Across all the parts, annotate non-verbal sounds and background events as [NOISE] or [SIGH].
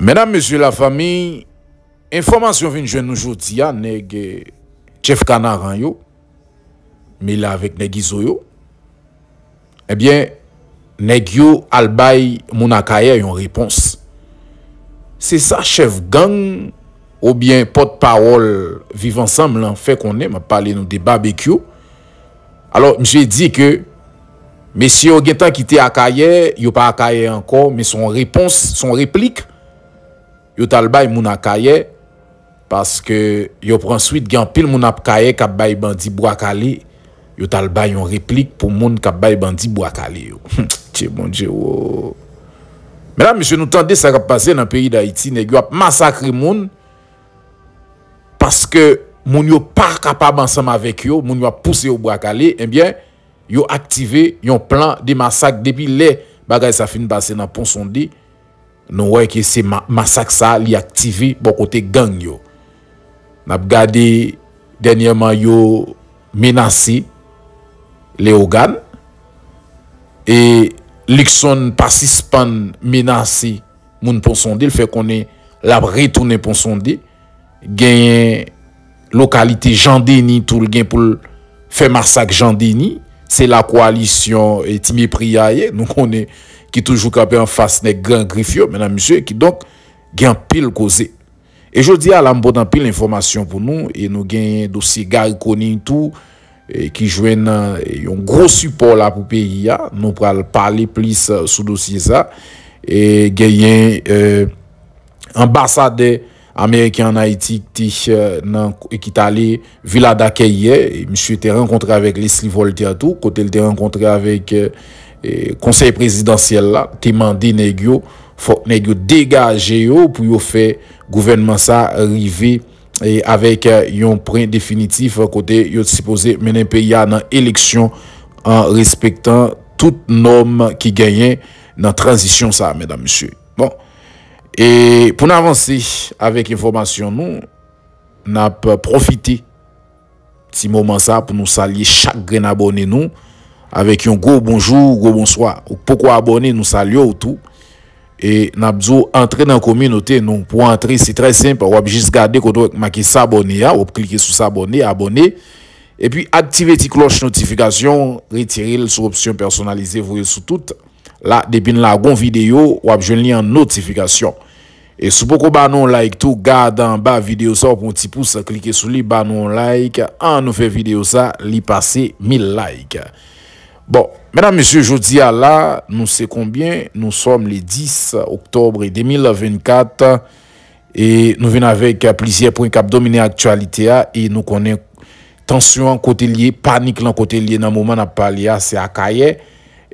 Menam monsye la fami, informasyon vin jwen noujou diya, neg euh, chef kanaran yo, me la vek neg izoyo, ebyen, eh neg yo albay moun akaye yon repons. Se sa chef gang, oubyen pot parol, viv ansam lan fe konen, ma pale nou de barbekyo, alor monsye di ke, monsye o gen tan ki te akaye, yo pa akaye ankon, me son repons, son replik, yo talbay moun a kaye, paske yo pransuit gen pil moun ap kaye kap bay bandi bo akale, yo talbay yon replik pou moun kap bay bandi bo akale yo. Tche, moun tche, wou. Mè la, mèche, nou tan de sa kap pase nan peyi da iti, neg yo ap masakri moun, paske moun yo par kapab ansama vekyo, moun yo ap puse eh yo bo akale, enbyen yo aktive yon plan de masak depi le bagay sa fin basen nan pon sondi, Nou wè ki se masak sa li aktive bo kote gang yo. Nap gade genyèman yo menase le ogan. E likson pasispan menase moun pon sonde. Fè konen lab retounen pon sonde. Genye lokalite jandeni tou lgen pou fè masak jandeni. Se la koalisyon etimi priya ye, nou konen ki toujou kape an fasne gen grifyo, menan misyo, ki donk gen pil koze. E jodi a la mbodan pil informasyon pou nou, e nou gen dosye gari koni tout, ki jwen nan yon gros support la pou peyi ya, nou pral pale plis euh, sou dosye za, e gen yon euh, ambasade... Amerike an Aitik ti euh, nan Ekitali vila da keye, e misyo te renkontre avèk Lisli Voltyatou, kote te renkontre avèk euh, e konsey prezidentsel la, te mandi negyo, fòk negyo degaje yo pou yo fe gouvenman sa rive e avèk euh, yon pren definitif kote yo se pose menen pe ya nan eleksyon an respektan tout nom ki genyen nan transisyon sa, mèdam misyo. Et pour avancer avec l'information, nous nou, nan ap profite ti mouman pour pou chaque salye chak gren abone avec un bonjour, go bonjou, go pourquoi Ou nous abone nous salye ou Et E nan dans zo entre pour entrer c'est très simple, wap jis gade koto wèk maki sa S'abonner hein. » sur wap klike et puis activer abone. E pi aktive ti kloche notifikasyon, personnalisée, sou tout là depuis la gon vidéo ou lien en notification et si beaucoup bah non like tout garde en bas vidéo ça pour un petit pouce cliquez sur lui ba non like en nous vidéo ça li passer 1000 likes Bon, mesdames, messieurs, je à là, nous c'est combien Nous sommes le 10 octobre 2024 et nous venons avec plusieurs points qui ont dominé l'actualité et nous connaissons tension côté lié, panique côté lié dans le moment où pas lié c'est à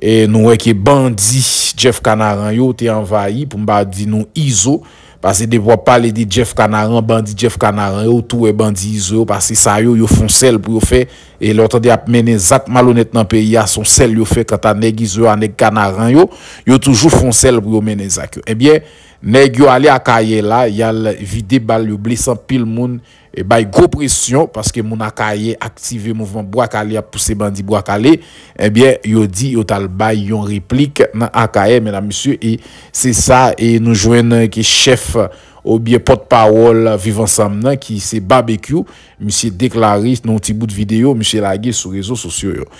et nous qui bandit Jeff Canaran yo t'es envahi pour me dire nous iso parce que des fois parler de Jeff Canaran bandit Jeff Canaran yo tout est bandit iso parce que ça yo yo font sel pour faire et l'autre de mener zak malhonnête dans pays à son sel yo fait quand t'as nèg iso ané Canaran yo yo toujours font sel pour mener zak eh bien Ne gyo ale akaye la, yal vide bal yo blesan pil moun e bay go presyon paske moun akaye aktive mouvman Bwakale ap puse bandi Bwakale, ebyen eh yodi yo tal bay yon replik nan akaye mena monsye. E se sa e nou jwen nan ki chef ou biye potpawol vivan samnen ki se babekyo monsye deklari nou ti bout videyo monsye lage sou rezo sosyo yo.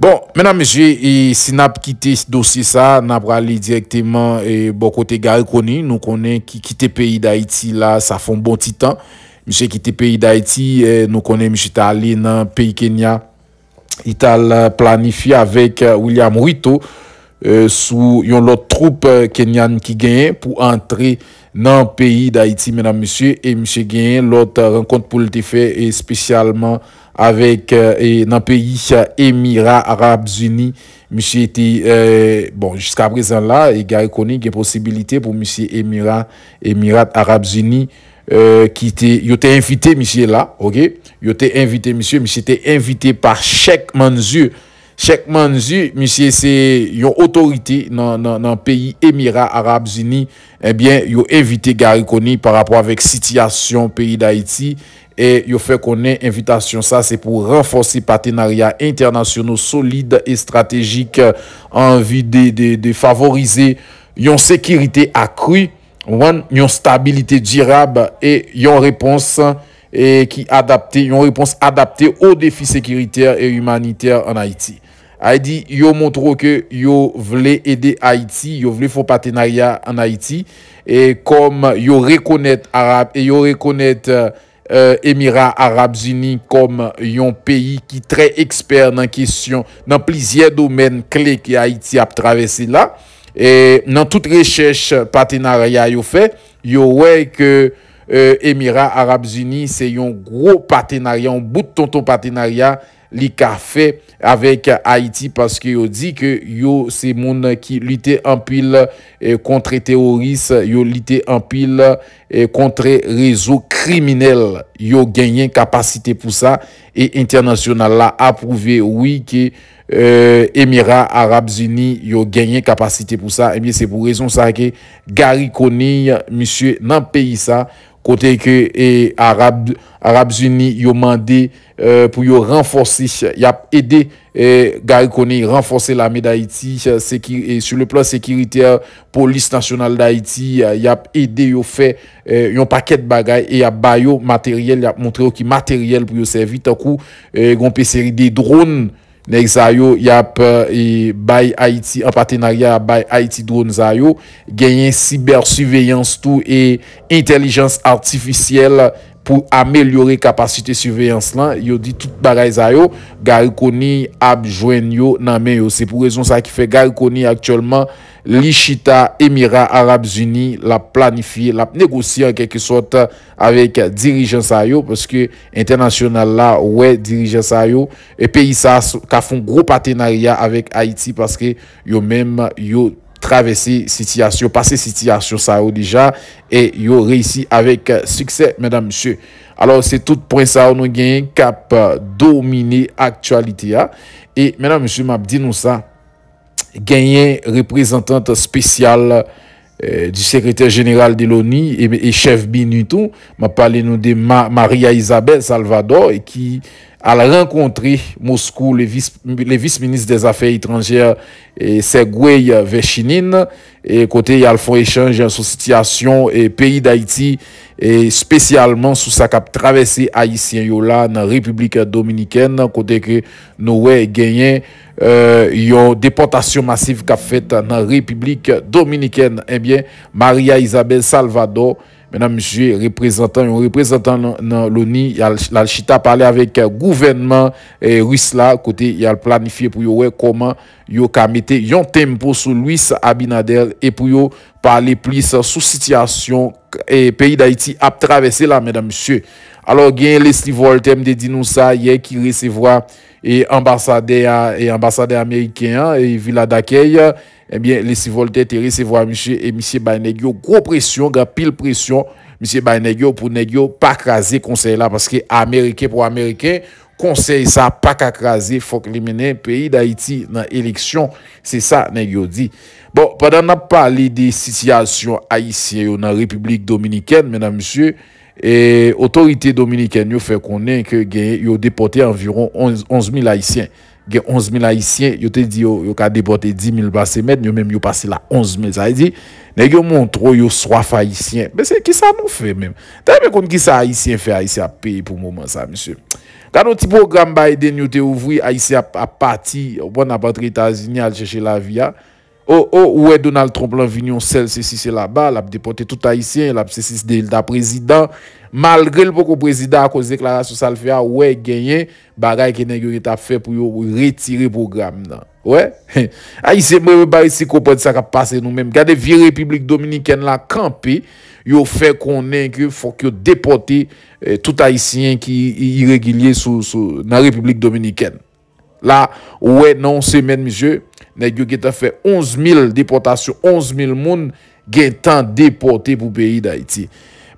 Bon, mesdames et et, si nous avons quitté ce dossier, ça, nous avons allé directement et bon côté Gary Nous connaissons qui quitte le pays d'Haïti, là, ça fait un bon petit temps. Monsieur quitte le pays d'Haïti, nous connaissons, monsieur, allé dans le pays Kenya. Il a planifié avec euh, William Ruto euh, sous une autre troupe euh, kenyane qui gagne pour entrer dans le pays d'Haïti, mesdames, messieurs. Et monsieur gagne l'autre rencontre pour le et spécialement avec euh, dans pays euh, Émirats Arabes Unis. Monsieur était, euh, bon, jusqu'à présent là, il y a une possibilité pour monsieur Émirats, Émirats Arabes Unis. Euh, qui était, il était invité, monsieur là, ok? Il était invité, monsieur, monsieur était invité par Cheikh manzou Chekman Zou, misye se yon otorite nan peyi Emirat Arab Zuni, ebyen eh yon evite gari koni par apwa vek sityasyon peyi d'Haïti, e yon fe konen evitasyon sa, se pou renforsi patenarya internasyonou solide e strategik anvi de favorize yon sekirite akri, yon stabilite dirab, e yon repons adapte ou defi sekiriter e humaniter an Haïti. a dit yo montre que yo voulait aider Haïti, yo voulait faire partenariat en Haïti et comme yo reconnaître arabe et yo reconnaître euh, Émirats Arabes Unis comme un pays qui très expert dans question dans plusieurs domaines clés que Haïti a traversé là et dans toute recherche partenariat yo fait yo ouais que euh, Émirats Arabes Unis c'est un gros partenariat un bout de tonton partenariat li ka fe avèk que paske yo di ke yo se moun ki lite anpil pile eh, kontre teoris, yo lite anpil réseaux eh, kontre rezo kriminel. Yo genyen capacité pou ça et international la prouvé oui ki euh, unis Arab Unis yo genyen pour pou sa. Eh bien, c'est pour raison sa que Gary monsieur, misye nan peyi ça. Kote e ke Arab Zuni yo mande e, pou yo renforsi, yap ede gari koni renforsi la me da iti, seki, e, e, e su le plan sekirite polis nasyonal da iti, yap ede yo fe yon paket bagay, e yap bayo materyel, yap montre yo ki materyel pou yo servite akou, e gonpe seri de droun. Nèk zay yo yap e, bay Haiti, an patenarya bay Haiti drone zay yo, genyen siber suveyans tou e intelijans artifisyel genyen pour améliorer capacité surveillance là yo dit tout bagay ça yo Gariconi yo nan c'est pour raison ça qui fait Gariconi actuellement l'Ichita Émirats Arabes Unis l'a planifié l'a négocié en quelque sorte avec dirigeants ça parce que international là ouais dirigeants ça yo et pays ça ka font gros partenariat avec Haïti parce que yo même yo traverser situation, passer situation ça ou déjà et yo réussi avec euh, succès, mesdames, messieurs. Alors, c'est tout point ça nous gagne cap euh, dominer actualité. Hein. Et mesdames, messieurs, m'a dit nous ça. Gagner représentante spéciale euh, du secrétaire général de l'ONU et, chef Binuto, m'a parlé nous de Maria Isabel Salvador et qui a rencontré Moscou le vice-ministre vice des affaires étrangères et y Vechinine le le échange sur situation et pays d'Haïti et spécialement sous sa cap traversée Haïtien dans la dominicaine. Côté que nous ke euh, nou une déportation massive massive qu'a faite dans la République Dominicaine. Eh bien, Maria Isabel Salvador Mesdames, Messieurs, représentants, un représentant dans l'ONU, l'Alchita a parlé avec le euh, gouvernement russe là, côté, il a planifié pour voir comment il a mis un tempo sur Luis Abinader et pour parler plus sur situation et pays d'Haïti a traversé là, mesdames, messieurs. Alors, il y a Leslie Voltem de dit hier qui recevra et ambassadeur et ambassadeur américain et villa d'accueil eh bien, les Voltaire se recevoir monsieur et monsieur Bainegio, gros pression, gros pile pression, monsieur Baynegio, pour ne pas craser conseil là, parce que américain pour américain, conseil ça, pas qu'à craser, faut que le pays d'Haïti dans l'élection, c'est ça, Negio dit. Bon, pendant nous avons parlé des situations haïtiennes dans la République dominicaine, mesdames, messieurs, et autorité dominicaine, fait connaître que, vous ont déporté environ 11 000 haïtiens. 11 000 haïtiens, yo te dit yo, yo ka déporté 10000 basse mètre, yo même yo passé 11 000. Ça y dire nèg yo montre yo soif haïtien. Mais c'est qui ça nous fait même T'as bien compte qui ça haïtien fait haïtien paye pour moment ça monsieur. Quand au petit programme Biden yo te ouvri haïtien à parti, bon à partir États-Unis à chercher la vie. Ou ou ouè Donald Trump lan vinyon sel se sisè la ba, l ap depote tout Haitien, l ap se sisè de il da prezident, malgré l pokou prezident akouze k la rasyon sal fè a ouè genyen, bagay kè nè yon etafè pou yo retire program nan. Ouè? Haitien mè mè bari si kopou etisè akap pase nou mèm. Gade vi Republik Dominikèn la kampe, yo fè konen kè fò k yo depote tout Haitien ki yi regilye na Republik Dominikèn. La ouè nan se men mishè, Nè gyo geta fè 11.000 deportasyon, 11.000 moun gen tan deporte pou peyi da iti.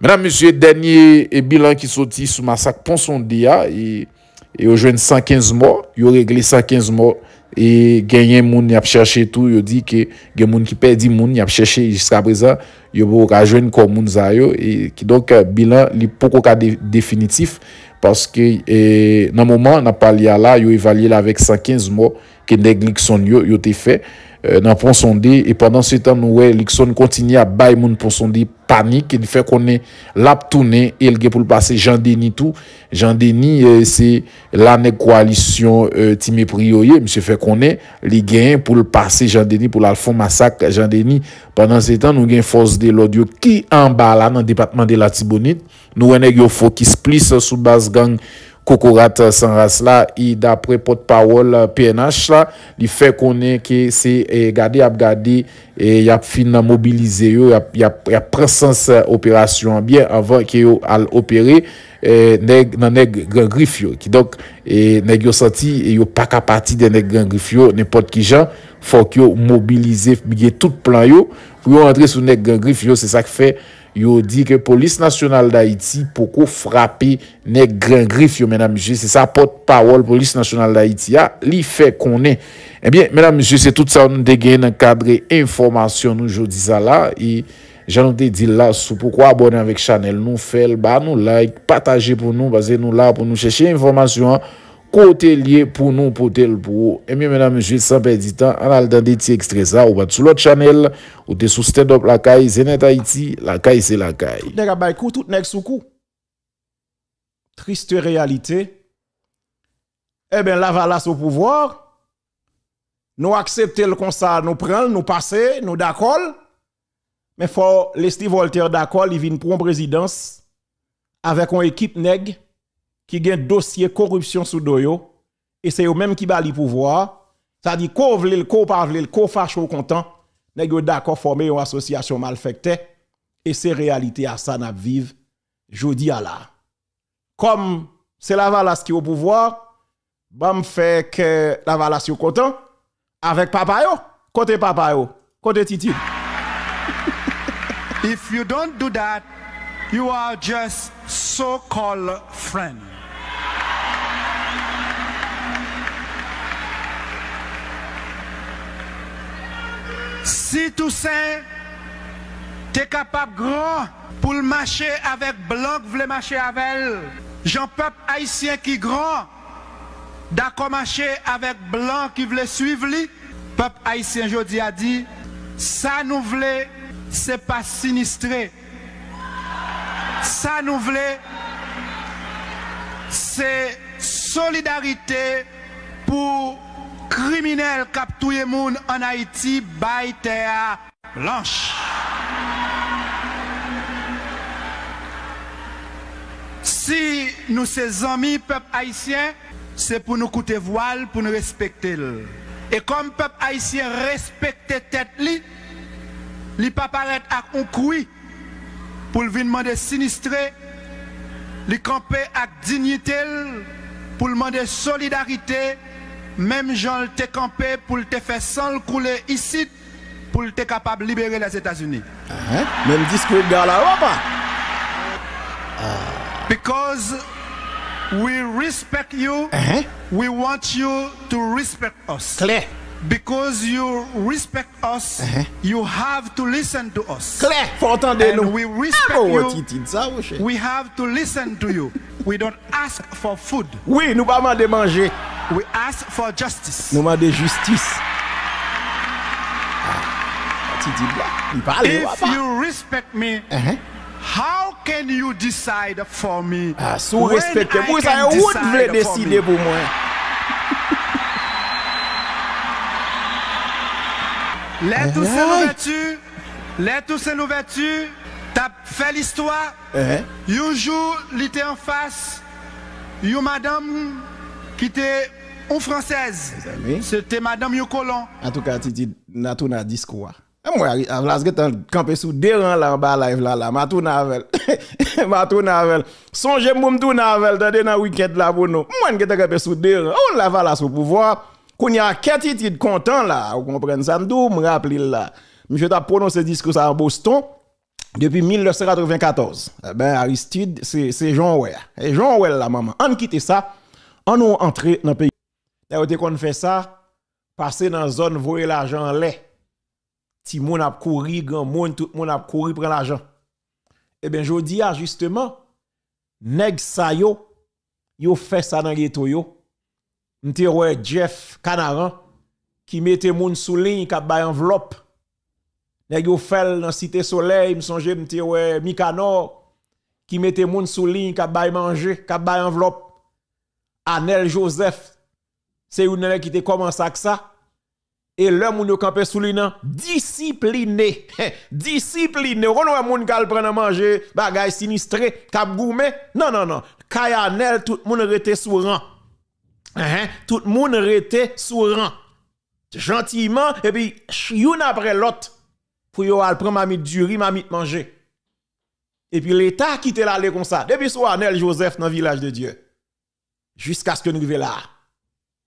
Menan monsye, denye eh, bilan ki soti sou masak pon son dia, yo jwen 115 eh, moun, yo regle 115 moun, genyen moun yap chache tou, yo di ke gen moun ki perdi moun yap chache jiska prezan, yo bo ka jwen kou moun zayo, ki eh, donk euh, bilan li poko ka definitif, paske nan mouman napal ya la, yo evalye la vek 115 moun, que les yo yo te fait euh, dans le et pendant ce temps nous ouais continue à bailler pour sonder panique il fait qu'on est là tourner et il pour le passer Jean Denis tout Jean Denis euh, c'est la coalition euh, Timé monsieur fait qu'on est les pour le passer Jean Denis pour l'Alphon massacre Jean Denis pendant ce temps nous une force de l'audio qui en bas là dans département de la Tibonite nous ouais faut focus plus sur base gang Kokorat sans race là, Et d'après porte-parole PNH là, il fait est que c'est eh, gardé à gardé et y a fin mobiliser yo, il a prend sens présence opération bien avant que yo al opérer eh, nèg nèg grand donc et eh, nèg yo senti et yo pas qu'à partir des nèg grand n'importe qui gens, faut que yo mobiliser tout plan yo pour yo entrer sous nèg grand c'est ça qui fait Yow di ke polis nasyonal da iti poukou frapi ne gringrif yow mena msye. Se sa pot pawol polis nasyonal da iti ya li fe konen. Ebyen eh mena msye se tout sa ou nou degene kadre informasyon nou jow di zala. E janou te di la sou poukou abone avik chanel nou fel ba nou like. Pataje pou nou bazen nou la pou nou cheshe informasyon. côté lié pour nous, pour tel pour Et eh bien, mesdames, messieurs, sans perdre du temps, on a ça, ou pas sur l'autre channel, ou t'es sous stand la caille, Zenet Haïti, la caille, c'est la caille. Tout n'est pas coup, tout n'est sous coup. Triste réalité. Eh bien, la valasse au pouvoir. Nous acceptons le constat, nous prenons, nous passons, nous d'accord. Mais faut l'esti Voltaire d'accord, il vient pour une présidence avec une équipe nègre qui un dossier corruption sous doyo et c'est eux même qui bali pouvoir ça dit ko vle ko pa vle ko facho content nèg d'accord former une association malfaite et c'est réalité à ça n'a vivre jodi à la comme c'est la valasse qui au pouvoir bam fait que la valasse content avec papa yo côté papa yo côté titi If you don't do that, you are just so-called friend. Si Toussaint t'es capable grand pour marcher avec Blanc, voulait marcher avec Jean-Peuple haïtien qui grand, d'accord marcher avec Blanc qui voulait suivre lui. Peuple haïtien, je a dit, ça nous voulait, c'est pas sinistré. Ça nous voulait, c'est solidarité pour criminel tout le monde en Haïti bay terre blanche. Si nous sommes amis peuple haïtien, c'est pour nous coûter voile, pour nous respecter. Et comme peuple haïtien respecte tête ne li pas paraître à un coui pour venir demander sinistré, li camper avec dignité pour demander solidarité même Jean le campé pour le faire sans le couler ici pour le capable de libérer les États-Unis. Hein? Même discours dans la Europe. Uh. Ah. Because we respect you, uh hein? -huh. we want you to respect us. nous Because you respect us, -huh. Hein? you have to listen to us. faut entendre And nous. We ah, respect Nous oh, you. we have to listen to you. we don't ask for food. Oui, nous pas de manger. We ask for justice Nouman de justice ah, If you respect me How can you decide for me ah, Sou respecte mou Sa yon vle deside pou mwen Letou sen nouvertu Letou sen nouvertu Ta fe l'histoire You jou lite en face You madame Kite française. C'était Madame Yocolon. En tout cas, tu dis, n'a tout n'a discours. Moi, à Vlasget, campé sous deux rangs là en bas, live là, là, ma tourne avec. [LAUGHS] Ma tourne avec. Songez, tout tourne avec, dans le week-end là pour nous. Moi, je suis campé sous deux rangs. On la va là sous pouvoir. Qu'on y a quatre content là, vous comprenez ça, m'dou, m'rappelez là. Monsieur t'a prononcé discours à Boston depuis 1994. Eh ben, Aristide, c'est Jean Ouer. Et Jean Ouer, la maman. On quitte ça, on nous entré dans pays où vous qu'on fait ça, passer dans la zone, voler l'argent en Si vous a couru, grand monde, tout a couru, prendre l'argent. Eh bien, je dis, ah, justement, neg sa yo, fait ça dans les Jeff Canaran qui mettait monde sous ligne qui enveloppe. yo fait dans Cité Soleil, m'songe Mikano qui mettait monde sous ligne qui manger, qui enveloppe. Anel Joseph c'est une qui te commence avec ça. Et l'homme on yo campé sous discipliné. [LAUGHS] discipliné. On voit moun kal à manger bagay sinistré, kap gourmé, Non non non. Kayanel tout moun rete sous rang. Hein? Tout moun rete sous rang. Gentiment et puis youn après l'autre pour yon al prendre mamit duri, mamit manger. Et puis l'État qui te l'aller comme ça. Depuis soir, Joseph dans le village de Dieu. Jusqu'à ce que nous arrivions là.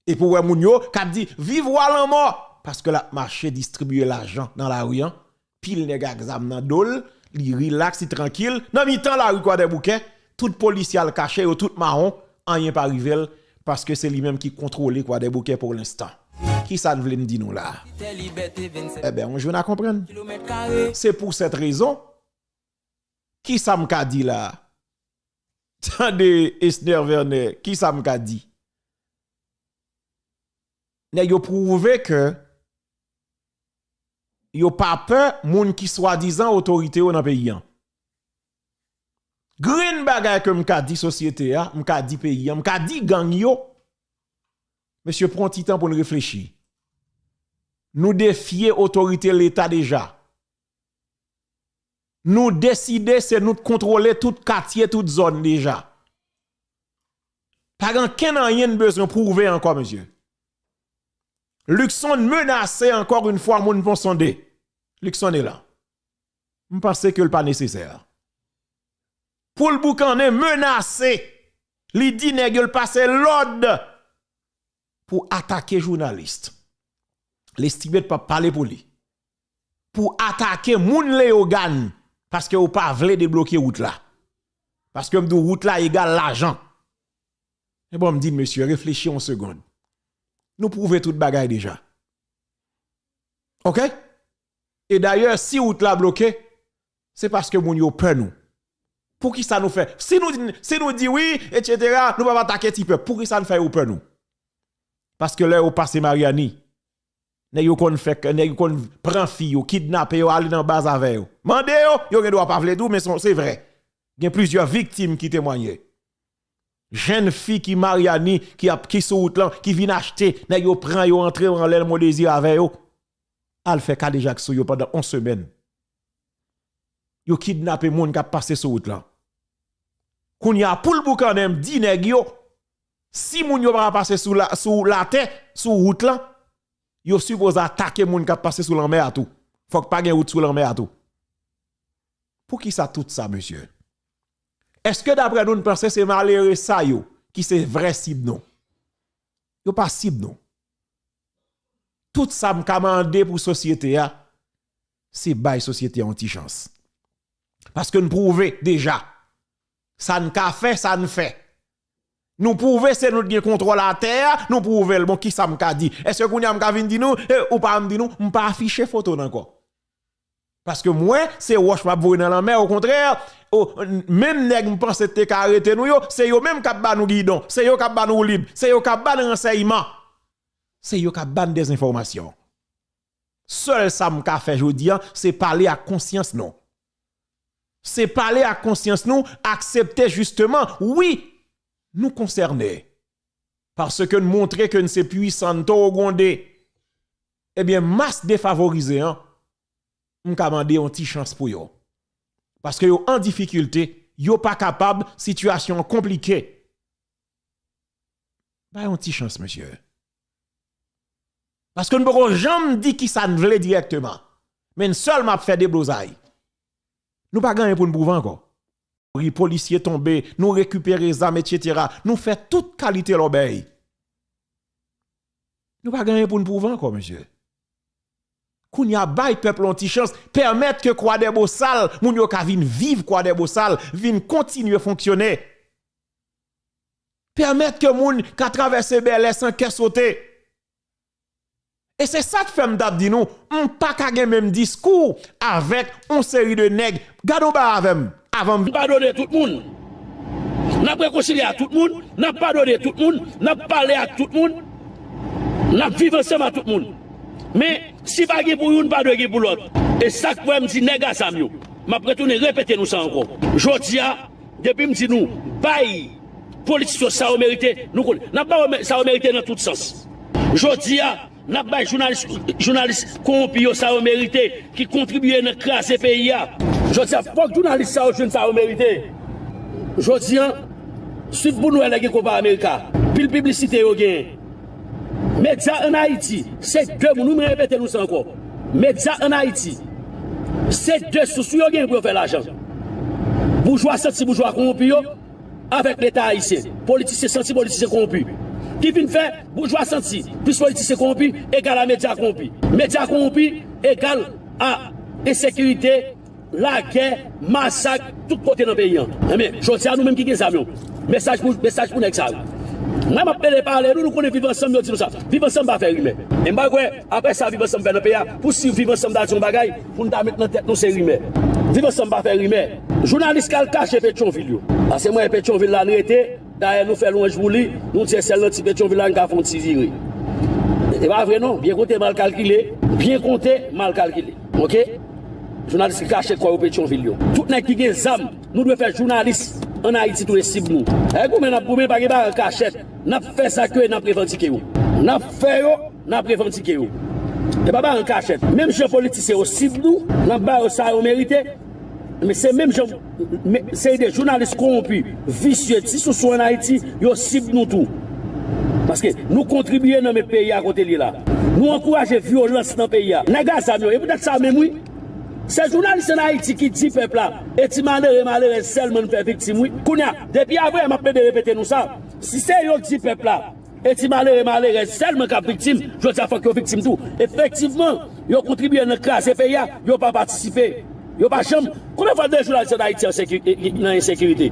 Et pour moun yo, kap dit vive ou parce que la marché distribue l'argent dans la rue, hein. pile les exam nan dol, li relax, li tranquille. dans mi-temps la rue quoi des bouquets, toute policier al caché ou tout marron, rien pas rivel parce que c'est lui-même qui contrôle quoi des pour l'instant. Qui ça veut me dire nous là Eh ben, on à comprendre. C'est pour cette raison qui ça me dit là Tendez Esner Werner, qui ça me dit mais yo prouvé que a pas peur moun qui soi-disant autorité dans pays Greenberg Green bagay que m'ka dit société a, m'ka dit pays a, m'ka dit gang yo. Monsieur prend petit temps pour nous réfléchir. Nous défier autorité l'état déjà. Nous décider c'est nous contrôler tout quartier, toute zone déjà. Pas grand rien besoin prouver encore monsieur. Luxon menacé encore une fois, mon bon sondé. Luxon est là. Je que le pas nécessaire. Pour le boucan est menacé. Li dit l'ordre pour attaquer journaliste. L'estimé pas parler pour lui. Pour attaquer moun Léogan parce que ou pas voulez débloquer route Parce que m'dou route là égale l'argent. Et bon me dit monsieur réfléchis en seconde nous prouver toute bagaille déjà. OK Et d'ailleurs, si vous la bloqué, c'est parce que vous yo peur nous. Pour qui ça nous fait Si nous disons nous oui, etc., nous pas attaquer peu. Pour qui ça nous fait ou peur nous Parce que là au passé Mariani, ne yo kon fait ne yo kon prend fille, kidnapper vous aller dans base avec Mandé yo, yo gen droit pas vle tout mais c'est vrai. Il y a plusieurs victimes qui témoignent jeune fille qui Mariani qui a qui sur route là qui vient acheter n'a yo prend yo entrer dans l'aile mon désir avec yo al fait cadéjac sur yo pendant 11 semaines yo kidnappé moun qui a passé sur route là qu'on y a poule boucanem dit nèg yo si moun yo pas passer sous la sous la terre sous route là yo suppose attaquer moun qui a passé sous la mer à tout faut pas gagne route sous la mer à tout pour qui ça tout ça monsieur est-ce que d'après nous, nous pensons que c'est malheureux ça qui c'est vrai cible non? Yo pas cible non. Tout ça me commandé pour société hein, c'est bail société anti-chance. Parce que nous prouvons déjà, ça ne fait, ça ne fait. Nous prouvons c'est nous qui contrôle la terre, nous prouvons bon qui ça me dit. Est-ce que nous avons dit nous, ou pas me dit nous, on pas afficher photo encore. Parce que moi, c'est roche ma dans la mer, au contraire, oh, même nèg me pense que arrêté nous c'est eux même qui ont nous guidon, c'est eux qui ont nous libre, c'est eux qui ont nous renseignement. C'est eux qui ont des informations. Seul ça m'a fait dis, hein, c'est parler à conscience non. C'est parler à conscience nous, accepter justement, oui, nous concerner. Parce que nous montrer que nous sommes puissants, nous gondé. Eh bien, masse défavorisée, hein? on commander une petite chance pour vous. Parce que yo en difficulté, n'êtes pas capable, situation compliquée. Bah une petite chance monsieur. Parce que nous pouvons jamais dire qui ça ne voulait directement. Mais seul m'a fait des blousailles. Nous pas gagner pour nous prouver encore. Les policiers tombés, nous récupérer les armes, etc. Nous fait toute qualité l'obéi. Nous pas gagner pour nous prouver encore, monsieur. Koun ya bay peplon ti chans, Permet ke kwa de bo sal, Moun yo ka vin viv kwa de bo sal, Vin kontinuye fonksyonè. Permet ke moun, Ka travesse BLS an kesote. E se sat fem dab di nou, Moun pak agen menm diskou, Avèk, On seri de neg, Gado ba avèm, Avèm vin. Nan pa dore tout moun, Nan prekonsili a tout moun, Nan pa dore tout moun, Nan pa le a tout moun, Nan pi vèsem a tout moun. Mè, Si pas pour une, pas de pour l'autre. Et ça, je me dis, nègre, ça, mieux. Je retourner répéter nous ça encore. Jodia, depuis me dis nous, bail, politique ça a mérité, nous, n'a pas ça a mérité dans tout sens. Jodia, n'a pas journaliste, journaliste corrompu, ça a mérité, qui contribue à craser pays. Jodia, pas journaliste, ça a mérité. Jodia, suite pour nous, elle a gagné combat américain. Pile publicité, au gain. Medja an Haiti, se dè moun, nou mè repete loun se an kon. Medja an Haiti, se dè sou sou yon gen pou yon fè l'ajan. Boujwa senti, boujwa kompi yo, avèk l'Etat A.I.C. Politisi senti, politisi kompi. Ki fin fè, boujwa senti, plus politisi kompi, ekal a medja kompi. Medja kompi, ekal a esekirite, lakè, masak, tout kote nan peyi an. Jotè an nou mèm ki gen zamyon. Mesaj pou nek sa ou. Mwen ap pede pale, nou nou konen vivansam yo ti nou sa. Vivansam ba fe rime. E mwen bagwe, apre sa vivansam pen ap e ya, pou si vivansam dal ton bagay, pou nou ta met nan tet nou se rime. Vivansam ba fe rime. Jounalist kal kache Petion Vilio. Ase mwen Petion Vilio an rete, da e nou fe lou an jvou li, nou tese louti Petion Vilio an ka fon tizi ri. E ba vre non? Bien konte mal kalkile. Bien konte mal kalkile. Ok? Jounalist ki kache kwa ou Petion Vilio. Tout nan ki gen zam, nou dwe fe jounalist an ha iti tou e sib nou. E kou men ap N ap fè sakwe, n ap revanti ki yo. N ap fè yo, n ap revanti ki yo. E ba ba an kachet. Mem jen politise yo sib nou, nan bar osa yo merite, se jen jen jounalise konpil, visye ti sou sou an Haiti, yo sib nou tou. Paske nou kontribuyen nan me peya konteli la. Nou ankoraje viyo lans nan peya. N aga zami yo, e pou det sa mè mwi? Se jounalise nan Haiti ki di pepla, eti male re male re sel men peviktim wii? Kounia, depi avwe, m ap mè de repete nou sa? Si se yo di pepla, eti malere malere, sel men kap viktim, jote sa fok yo viktim tou. Efektivman, yo kontribuye nè kras, epè ya, yo pa patisipe, yo pa chanm, koune fande joulal se da iti e, e, nan yon sekurite.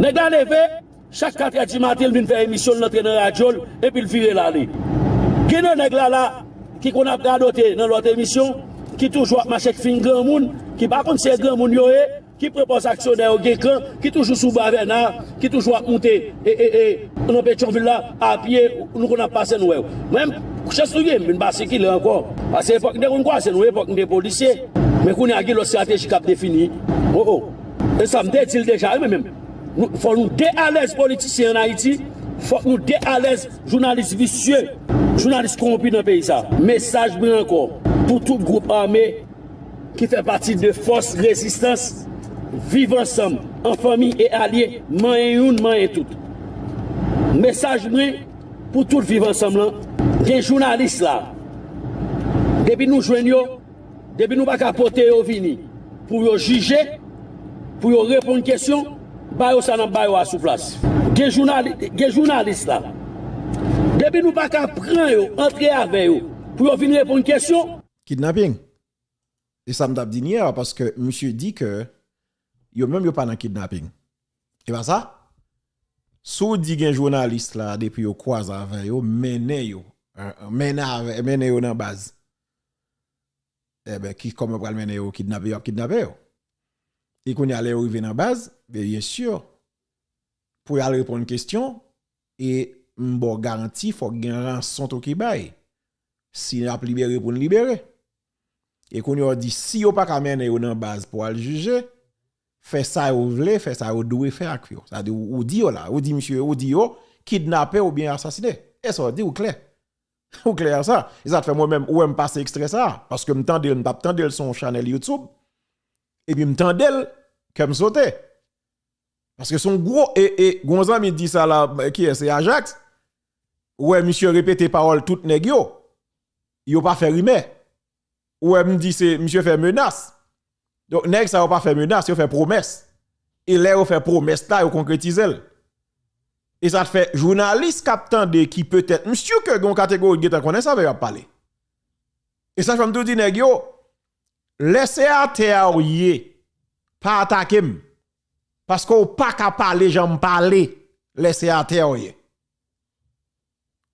Neg la ne ve, chak katre di matril min fè emisyon lè tè nan radyol, epil vire la li. Gine neg la la, ki kon ap gradote nan lòt emisyon, ki tou jwa masek fin gen moun, ki bakon se gen moun yo e, ki prepos aksyonè ou gekan, ki toujou soube avè nan, ki toujou ak moutè, e, e, e, nou pe chanvila, apye, nou kon ap pase nouè. E mèm, kouche souye, mèm basè ki lè ankon, a se epok nè roun kwa, se nou epok nè polisye, mèm koun yagè lo satèjikap defini, ou, ou, e samde etil dejan, e mèm, mèm, nou fò nou de alèz politisyen na iti, fò nou de alèz jounalist visye, jounalist kompi nan peyi sa, mesaj mè ankon, pou vivre ensemble, en famille et alliés, main une, main tout. Message pour tout vivre ensemble. Des hein. journalistes là, depuis nous joignons, depuis nous pas porter au vini, pour juger, pour répondre aux questions, bayo ça dans bayo à sous place. Des journalistes là, depuis nous pas prendre, entrer avec eux, pour venir répondre aux questions. Kidnapping. Et ça me dit hier parce que monsieur dit que yo même yo pas dans kidnapping. Et pas ça? Sou di gen journaliste là depuis yo croise avant yo mené yo hein, hein, mené mené yo dans base. Eh ben qui comme pral mené yo kidnapper yo kidnapper yo. Et qu'on y allait arriver dans base, ben, bien sûr. Pour aller répondre une question et bon garantie faut gen rançon to qui bail. Si a libéré pour libérer. Et qu'on y a dit si yo pas ka mené yo dans base pour aller juger fait ça ou voulez, fait ça ou doué faire avec Ça veut dire, ou dit oh là, ou dit monsieur, ou dit oh, kidnappé ou bien assassiné. Et ça dit ou clair. [LAUGHS] Ou clair ça. Et ça fait moi-même, ou même passer extrait ça. Parce que pas tandel son channel YouTube. Et puis m'tendel, comme sauter. Parce que son gros, et, et Gonza, dit ça là, bah, qui est, c'est Ajax. Ouais, monsieur répète parole tout toutes, yo. Yo pas fait rimer. Ouais, me dit c'est monsieur fait menace. Donc, nèg ça va pas faire menace, il fait promesse. Et là, il fait promesse là, il concrétise Et ça fait journaliste captant de qui peut-être, monsieur que gon catégorie qui connaît ça va parler. Et ça, je me dis, nèg yo, laissez à terre, pas attaquer. Parce qu'on pas qu'à parler, j'en parler, laissez à terre,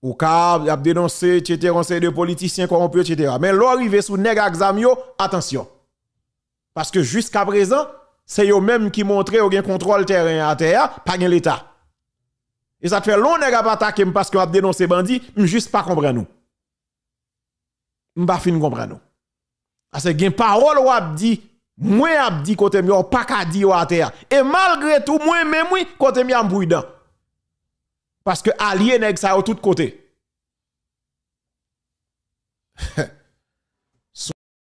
ou cas ap dénoncé, etc., conseil de politiciens corrompus, etc. Mais l'arrivée sous nèg examio, attention. Parce que jusqu'à présent, c'est eux-mêmes qui montrent qu'ils contrôle terrain à terre, pas l'État. Et ça fait long nèg pas attaqué parce que a dénoncé bandit, juste pas comprendre nous. peux pas fin comprendre nous. Parce que parole ou a dit, moi a dit côté pas dit à terre. Et malgré tout moi même oui, côté Parce que allié nèg ça de tous [LAUGHS]